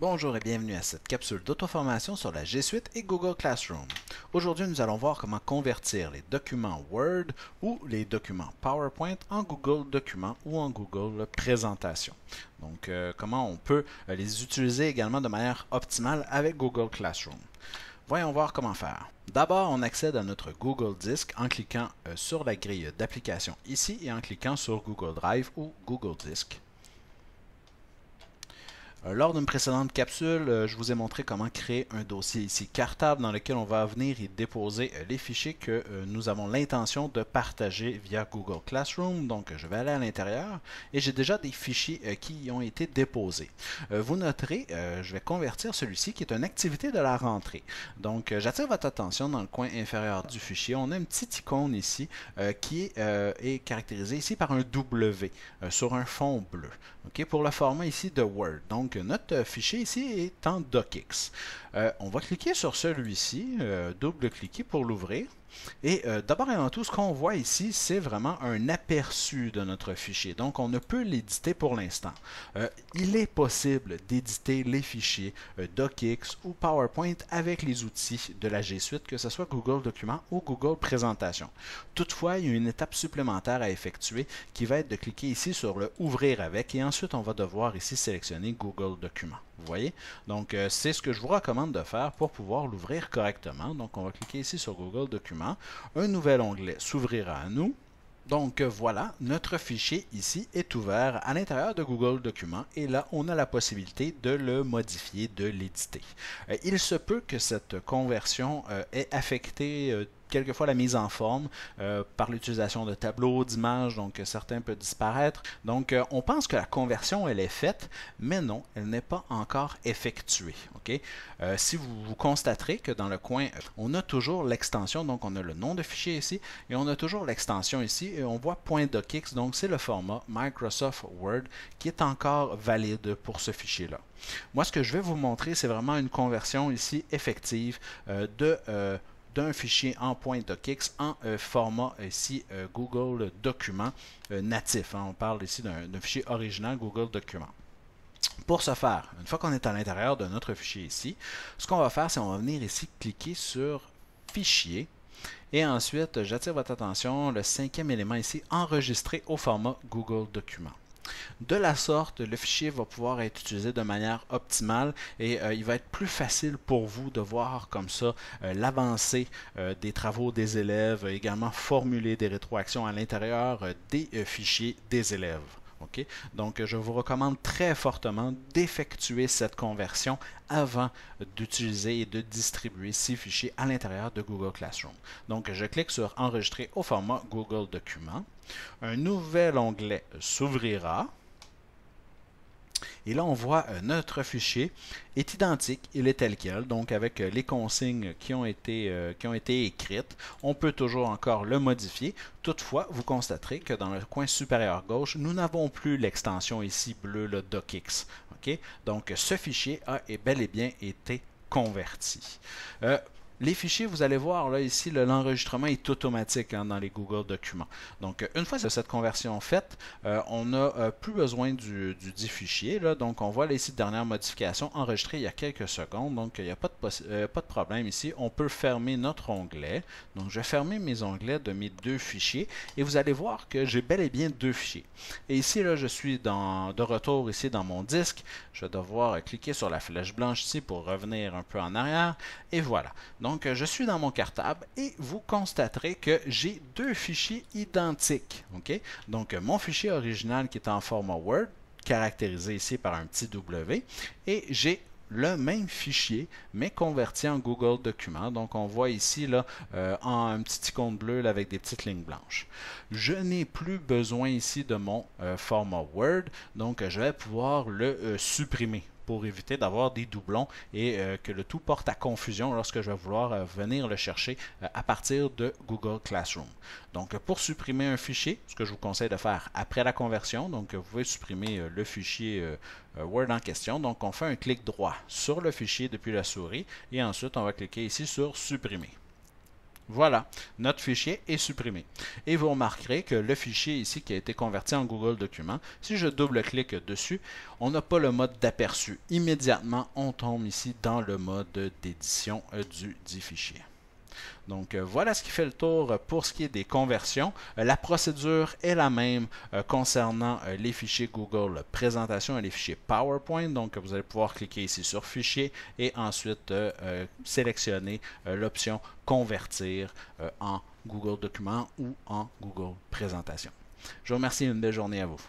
Bonjour et bienvenue à cette capsule d'auto-formation sur la G Suite et Google Classroom. Aujourd'hui, nous allons voir comment convertir les documents Word ou les documents PowerPoint en Google Documents ou en Google Présentation. Donc, euh, comment on peut euh, les utiliser également de manière optimale avec Google Classroom. Voyons voir comment faire. D'abord, on accède à notre Google Disk en cliquant euh, sur la grille d'application ici et en cliquant sur Google Drive ou Google Disk. Euh, lors d'une précédente capsule, euh, je vous ai montré comment créer un dossier ici cartable dans lequel on va venir y déposer euh, les fichiers que nous avons l'intention de partager via Google Classroom. Donc, je vais aller à l'intérieur et j'ai déjà des fichiers qui y ont été déposés. Vous noterez, je vais convertir celui-ci qui est une activité de la rentrée. Donc, j'attire votre attention dans le coin inférieur du fichier. On a une petite icône ici qui est caractérisée ici par un W sur un fond bleu. Pour le format ici de Word. Donc, notre euh, fichier ici est en docx. Euh, on va cliquer sur celui-ci, euh, double-cliquer pour l'ouvrir. Et euh, d'abord et avant tout, ce qu'on voit ici, c'est vraiment un aperçu de notre fichier. Donc, on ne peut l'éditer pour l'instant. il est possible d'éditer les fichiers DocX ou PowerPoint avec les outils de la G Suite, que ce soit Google Documents ou Google Présentation. Toutefois, il y a une étape supplémentaire à effectuer qui va être de cliquer ici sur le Ouvrir avec et ensuite, on va devoir ici sélectionner Google Documents. Vous voyez Donc, euh, c'est ce que je vous recommande de faire pour pouvoir l'ouvrir correctement. Donc, on va cliquer ici sur Google Documents. Un nouvel onglet s'ouvrira à nous. Donc euh, voilà, notre fichier ici est ouvert à l'intérieur de Google Documents et là, on a la possibilité de le modifier, de l'éditer. Euh, il se peut que cette conversion ait affecté quelquefois la mise en forme euh, par l'utilisation de tableaux, d'images, donc euh, certains peuvent disparaître. Donc euh, on pense que la conversion elle est faite, mais non, elle n'est pas encore effectuée. ok si vous, vous, constaterez que dans le coin, on a toujours l'extension, donc on a le nom de fichier ici, et on a toujours l'extension ici, et on voit .docx, donc c'est le format Microsoft Word qui est encore valide pour ce fichier-là. Moi, ce que je vais vous montrer, c'est vraiment une conversion ici effective de d'un fichier en .docx en euh, format euh, ici euh, Google Document natif. Hein. On parle ici d'un fichier original Google Document. Pour ce faire, une fois qu'on est à l'intérieur de notre fichier ici, ce qu'on va faire, c'est on va venir ici cliquer sur Fichier. Et ensuite, j'attire votre attention, le cinquième élément ici, enregistrer au format Google Document. De la sorte, le fichier va pouvoir être utilisé de manière optimale et euh, il va être plus facile pour vous de voir comme ça euh, l'avancée euh, des travaux des élèves, également formuler des rétroactions à l'intérieur des fichiers des élèves. Donc, je vous recommande très fortement d'effectuer cette conversion avant d'utiliser et de distribuer ces fichiers à l'intérieur de Google Classroom. Donc, je clique sur Enregistrer au format Google Document. Un nouvel onglet s'ouvrira. Et là, on voit notre fichier est identique, il est tel quel, donc avec euh, les consignes qui ont été, euh, qui ont été écrites. On peut toujours encore le modifier. Toutefois, vous constaterez que dans le coin supérieur gauche, nous n'avons plus l'extension ici bleue, le docx. Donc, ce fichier a bel et bien été converti. Euh, les fichiers, vous allez voir là ici, l'enregistrement est automatique hein, dans les Google Documents. Donc, euh, une fois cette conversion faite, euh, on n'a euh, plus besoin du, du dit fichier. Là, donc, on voit les ici, dernière modification enregistrée il y a quelques secondes. Donc, il n'y a pas de, pas de problème ici. On peut fermer notre onglet. Donc, je vais fermer mes onglets de mes deux fichiers et vous allez voir que j'ai bel et bien deux fichiers. Et ici, là, je suis dans, de retour ici dans mon disque. Je vais devoir cliquer sur la flèche blanche ici pour revenir un peu en arrière. Et voilà. Donc, je suis dans mon cartable et vous constaterez que j'ai deux fichiers identiques. Donc, mon fichier original qui est en format Word, caractérisé ici par un petit W, et j'ai le même fichier, mais converti en Google Document. Donc, on voit ici là, euh, en un petit icône bleu avec des petites lignes blanches. Je n'ai plus besoin ici de mon euh, format Word, donc je vais pouvoir le euh, supprimer pour éviter d'avoir des doublons et euh, que le tout porte à confusion lorsque je vais vouloir euh, venir le chercher euh, à partir de Google Classroom. Donc, pour supprimer un fichier, ce que je vous conseille de faire après la conversion, donc vous pouvez supprimer le fichier Word en question. Donc, on fait un clic droit sur le fichier depuis la souris et ensuite on va cliquer ici sur supprimer. Voilà, notre fichier est supprimé. Et vous remarquerez que le fichier ici qui a été converti en Google Document, si je double-clique dessus, on n'a pas le mode d'aperçu. Immédiatement, on tombe ici dans le mode d'édition euh, du dit fichier. Donc euh, voilà ce qui fait le tour euh, pour ce qui est des conversions. Euh, la procédure est la même concernant les fichiers Google Présentation et les fichiers PowerPoint. Donc vous allez pouvoir cliquer ici sur Fichier et ensuite sélectionner l'option Convertir en Google Document ou en Google Présentation. Je vous remercie et une belle journée à vous.